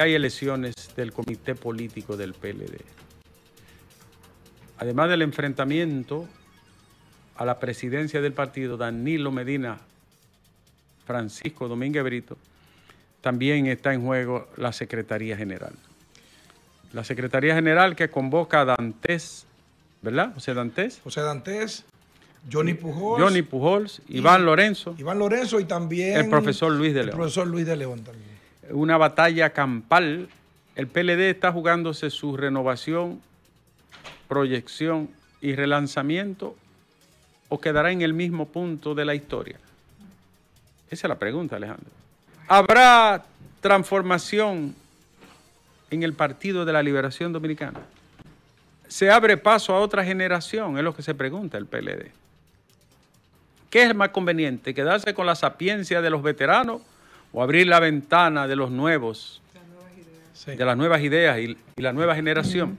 hay elecciones del comité político del PLD. Además del enfrentamiento a la presidencia del partido, Danilo Medina, Francisco Domínguez Brito, también está en juego la Secretaría General. La Secretaría General que convoca a Dantes, ¿verdad? José Dantes. José Dantes, Johnny Pujols. Johnny Pujols, Iván Lorenzo. Iván Lorenzo y también... El profesor Luis de León. El profesor Luis de León también una batalla campal. El PLD está jugándose su renovación, proyección y relanzamiento o quedará en el mismo punto de la historia. Esa es la pregunta, Alejandro. ¿Habrá transformación en el Partido de la Liberación Dominicana? ¿Se abre paso a otra generación? Es lo que se pregunta el PLD. ¿Qué es más conveniente? ¿Quedarse con la sapiencia de los veteranos o abrir la ventana de los nuevos, de las nuevas ideas y, la nueva generación.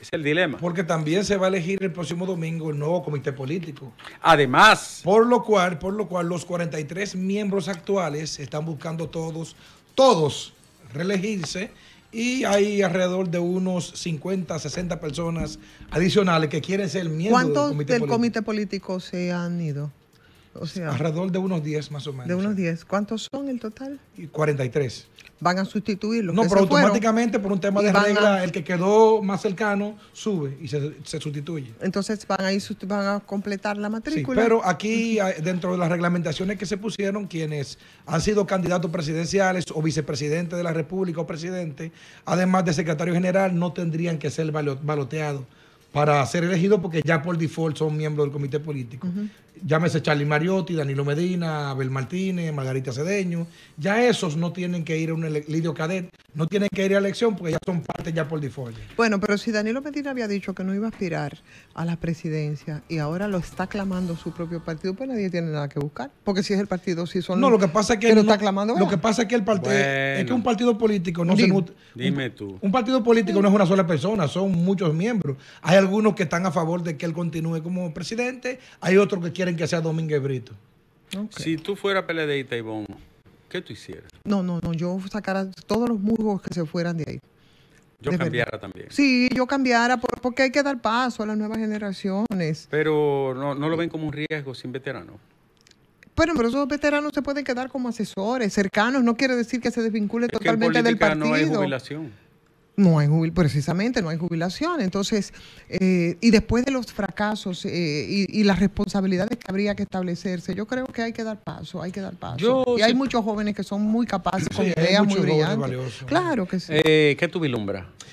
Es el dilema. Porque también se va a elegir el próximo domingo el nuevo comité político. Además. Por lo cual, por lo cual los 43 miembros actuales están buscando todos, todos, reelegirse y hay alrededor de unos 50, 60 personas adicionales que quieren ser miembros del, comité, del comité político se han ido? sea, alrededor de unos 10 más o menos. De unos 10. ¿Cuántos son en total? 43. Van a sustituir No, pero automáticamente por un tema de regla, el que quedó más cercano sube y se, sustituye. Entonces van a, van a completar la matrícula. pero aquí, ah, dentro de las reglamentaciones que se pusieron, quienes han sido candidatos presidenciales o vicepresidente de la República o presidente, además de secretario general, no tendrían que ser baloteados para ser elegido porque ya por default son miembros del comité político. Llámese Charlie Mariotti, Danilo Medina, Abel Martínez, Margarita Cedeño. Ya esos no tienen que ir a un Lidio Cadet, no tienen que ir a elección porque ya son parte ya por default. Bueno, pero si Danilo Medina había dicho que no iba a aspirar a la presidencia y ahora lo está clamando su propio partido, pues nadie tiene nada que buscar. Porque si es el partido, si son No, lo que pasa que, lo está clamando. Lo que pasa es que el partido es que un partido político no se Dime tú. un partido político no es una sola persona, son muchos miembros. Hay algunos que están a favor de que él continúe como presidente, hay otros que quieren que sea Domínguez Brito. Si tú fueras peleadita, Ivonne, ¿qué tú hicieras? No, no, no, yo sacara todos los musgos que se fueran de ahí. Yo cambiara también. Sí, yo cambiara, porque hay que dar paso a las nuevas generaciones. Pero no, no lo ven como un riesgo sin veteranos. Bueno, pero esos veteranos se pueden quedar como asesores, cercanos, no quiere decir que se desvincule totalmente que en del partido. No hay jubilación no hay jubil, precisamente, no hay jubilación. Entonces, eh, y después de los fracasos eh, y, las responsabilidades que habría que establecerse, yo creo que hay que dar paso, hay que dar paso. y hay muchos jóvenes que son muy capaces, con ideas muy brillantes. Claro que sí. Eh, ¿Qué tú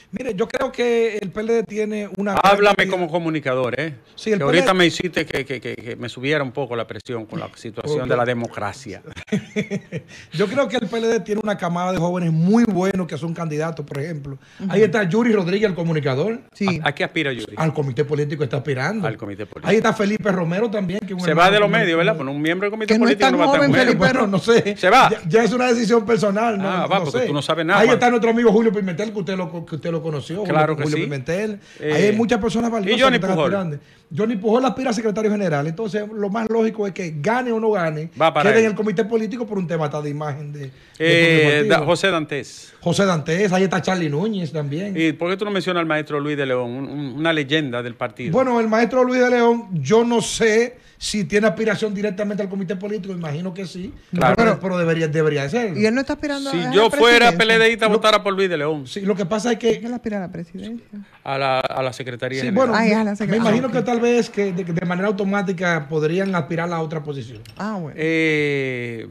Mire, yo creo que el PLD tiene una... Háblame como comunicador, ¿eh? Sí, que ahorita me hiciste que, que, me subiera un poco la presión con la situación de la democracia. yo creo que el PLD tiene una camada de jóvenes muy buenos que son candidatos, por ejemplo Ahí está Yuri Rodríguez, el comunicador. Sí. ¿A, qué aspira Yuri? Al comité político está aspirando. Al comité político. Ahí está Felipe Romero también. Se va de los medios, ¿verdad? Bueno, un miembro del comité político no, es tan no va joven, Felipe, bueno, no sé. Se va. Ya, es una decisión personal. No, ah, va, porque tú no sabes nada. Ahí está nuestro amigo Julio Pimentel, que usted lo, que usted lo conoció. Claro Julio, Julio Pimentel. Eh, ahí hay muchas personas valiosas. Y Johnny Pujol. Johnny Pujol aspira a secretario general. Entonces, lo más lógico es que gane o no gane, quede en el comité político por un tema de imagen de. de eh, José Dantes. José Dantes, ahí está Charlie Núñez también. ¿Y por qué tú no mencionas al maestro Luis de León, una leyenda del partido? Bueno, el maestro Luis de León, yo no sé si tiene aspiración directamente al comité político, imagino que sí, claro. pero, debería, debería ser. Y él no está aspirando si a Si yo fuera PLDista, votara por Luis de León. Sí, lo que pasa es que... Él aspira a la presidencia. A la, Secretaría sí, bueno, la Me imagino que tal vez que de, manera automática podrían aspirar a otra posición. Ah, bueno. Eh,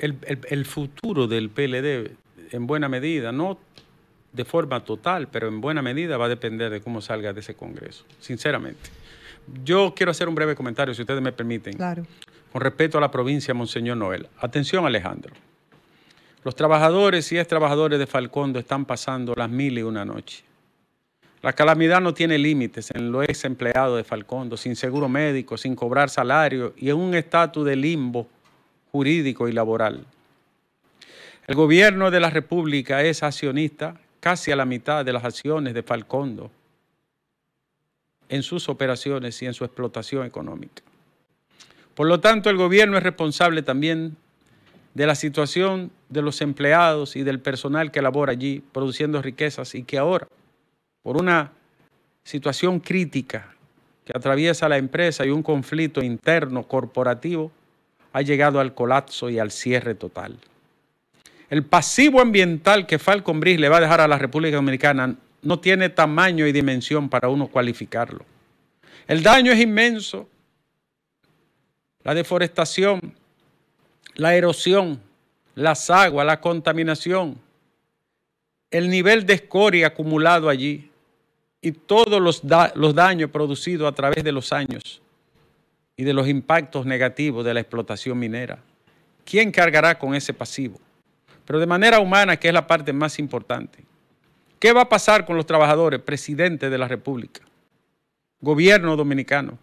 el futuro del PLD en buena medida, no de forma total, pero en buena medida va a depender de cómo salga de ese Congreso, sinceramente. Yo quiero hacer un breve comentario, si ustedes me permiten. Claro. Con respeto a la provincia, Monseñor Noel. Atención, Alejandro. Los trabajadores y ex trabajadores de Falcondo están pasando las mil y una noche. La calamidad no tiene límites en los ex empleados de Falcondo, sin seguro médico, sin cobrar salario y en un estatus de limbo jurídico y laboral. El gobierno de la República es accionista casi a la mitad de las acciones de Falcondo en sus operaciones y en su explotación económica. Por lo tanto, el gobierno es responsable también de la situación de los empleados y del personal que labora allí produciendo riquezas y que ahora, por una situación crítica que atraviesa la empresa y un conflicto interno corporativo, ha llegado al colapso y al cierre total. El pasivo ambiental que Falcon Bridge le va a dejar a la República Dominicana no tiene tamaño y dimensión para uno cualificarlo. El daño es inmenso. La deforestación, la erosión, las aguas, la contaminación, el nivel de escoria acumulado allí y todos los, los daños producidos a través de los años y de los impactos negativos de la explotación minera. ¿Quién cargará con ese pasivo? pero de manera humana, que es la parte más importante. ¿Qué va a pasar con los trabajadores, presidente de la República, gobierno dominicano?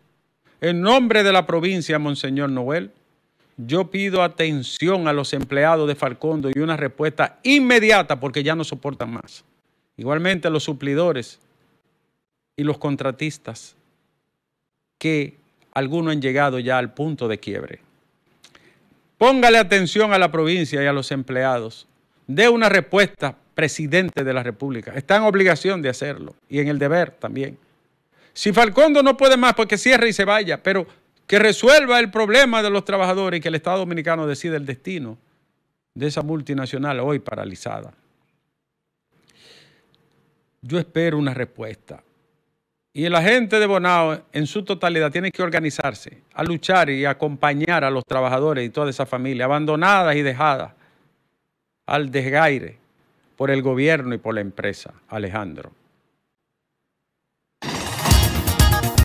En nombre de la provincia, Monseñor Noel, yo pido atención a los empleados de Falcondo y una respuesta inmediata porque ya no soportan más. Igualmente a los suplidores y los contratistas que algunos han llegado ya al punto de quiebre. Póngale atención a la provincia y a los empleados. Dé una respuesta, presidente de la República. Está en obligación de hacerlo y en el deber también. Si Falcondo no puede más, porque cierre y se vaya, pero que resuelva el problema de los trabajadores y que el Estado Dominicano decida el destino de esa multinacional hoy paralizada. Yo espero una respuesta. Y la gente de Bonao en su totalidad tiene que organizarse a luchar y acompañar a los trabajadores y toda esa familia, abandonadas y dejadas al desgaire por el gobierno y por la empresa, Alejandro.